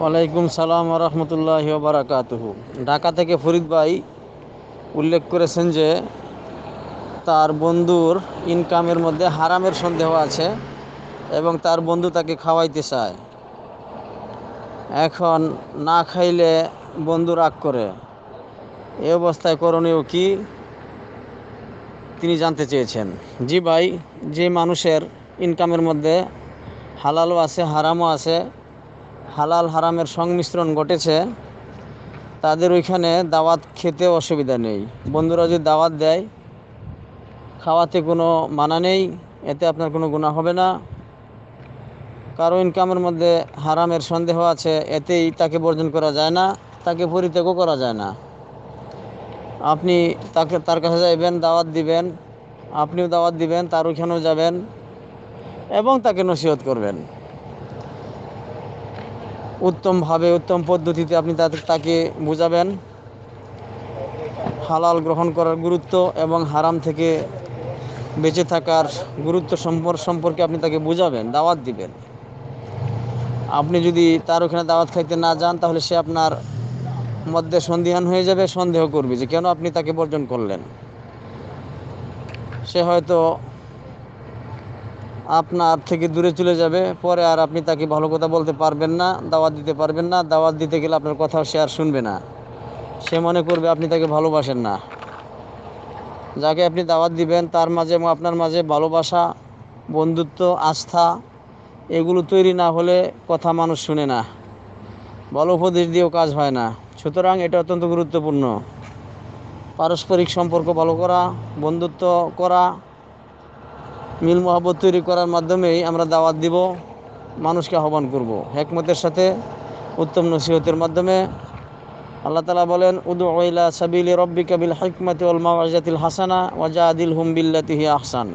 ওয়ালাইকুম সালাম রহমতুল্লাহ বারাকাত ঢাকা থেকে ফরিদ ভাই উল্লেখ করেছেন যে তার বন্ধুর ইনকামের মধ্যে হারামের সন্দেহ আছে এবং তার বন্ধু তাকে খাওয়াইতে চায় এখন না খাইলে বন্ধু রাগ করে এ অবস্থায় করণীয় কি তিনি জানতে চেয়েছেন জি ভাই যে মানুষের ইনকামের মধ্যে হালালও আছে হারামও আছে হালাল হারামের সংমিশ্রণ ঘটেছে তাদের ওইখানে দাওয়াত খেতে অসুবিধা নেই বন্ধুরা যদি দাওয়াত দেয় খাওয়াতে কোনো মানা নেই এতে আপনার কোনো গুণা হবে না কারো ইনকামের মধ্যে হারামের সন্দেহ আছে এতেই তাকে বর্জন করা যায় না তাকে পরিত্যাগও করা যায় না আপনি তাকে তার কাছে যাইবেন দাওয়াত দিবেন আপনিও দাওয়াত দিবেন তার ওইখানেও যাবেন এবং তাকে নসিহত করবেন উত্তমভাবে উত্তম পদ্ধতিতে আপনি তাকে বোঝাবেন হালাল গ্রহণ করার গুরুত্ব এবং হারাম থেকে বেঁচে থাকার গুরুত্ব সম্পর্কে আপনি তাকে বোঝাবেন দাওয়াত দিবেন আপনি যদি তার ওখানে দাওয়াত খাইতে না যান তাহলে সে আপনার মধ্যে সন্দিহান হয়ে যাবে সন্দেহ করবে যে কেন আপনি তাকে বর্জন করলেন সে হয়তো আপনার থেকে দূরে চলে যাবে পরে আর আপনি তাকে ভালো কথা বলতে পারবেন না দাওয়াত দিতে পারবেন না দাওয়াত দিতে গেলে আপনার কথা সে আর শুনবে না সে মনে করবে আপনি তাকে ভালোবাসেন না যাকে আপনি দাওয়াত দিবেন তার মাঝে এবং আপনার মাঝে ভালোবাসা বন্ধুত্ব আস্থা এগুলো তৈরি না হলে কথা মানুষ শুনে না ভালো উপদেশ দিয়েও কাজ হয় না সুতরাং এটা অত্যন্ত গুরুত্বপূর্ণ পারস্পরিক সম্পর্ক ভালো করা বন্ধুত্ব করা মিল মহব্বত তৈরি করার মাধ্যমেই আমরা দাওয়াত দিব মানুষকে আহ্বান করব হেকমতের সাথে উত্তম নসিহতের মাধ্যমে আল্লাহ তালা বলেন উদু ওইলা সাবিল রব্বি কাবিল হিকমতি ওল মাওয়াজাতিল হাসানা ওয়াজা আদিল হুম তিহি আহসান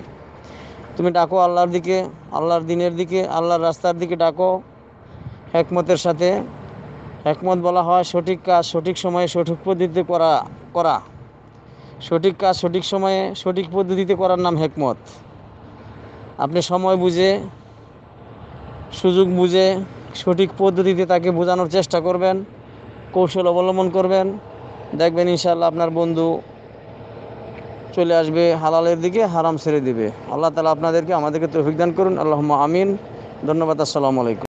তুমি ডাকো আল্লাহর দিকে আল্লাহর দিনের দিকে আল্লাহর রাস্তার দিকে ডাকো হেকমতের সাথে হেকমত বলা হয় সঠিক কাজ সঠিক সময়ে সঠিক পদ্ধতিতে করা করা সঠিক কাজ সঠিক সময়ে সঠিক পদ্ধতিতে করার নাম হেকমত আপনি সময় বুঝে সুযোগ বুঝে সঠিক পদ্ধতিতে তাকে বোঝানোর চেষ্টা করবেন কৌশল অবলম্বন করবেন দেখবেন ইনশাল্লাহ আপনার বন্ধু চলে আসবে হালালের দিকে হারাম ছেড়ে দিবে আল্লাহ তালা আপনাদেরকে আমাদেরকে তো অভিজ্ঞান করুন আল্লাহ আমিন ধন্যবাদ আসসালামু আলাইকুম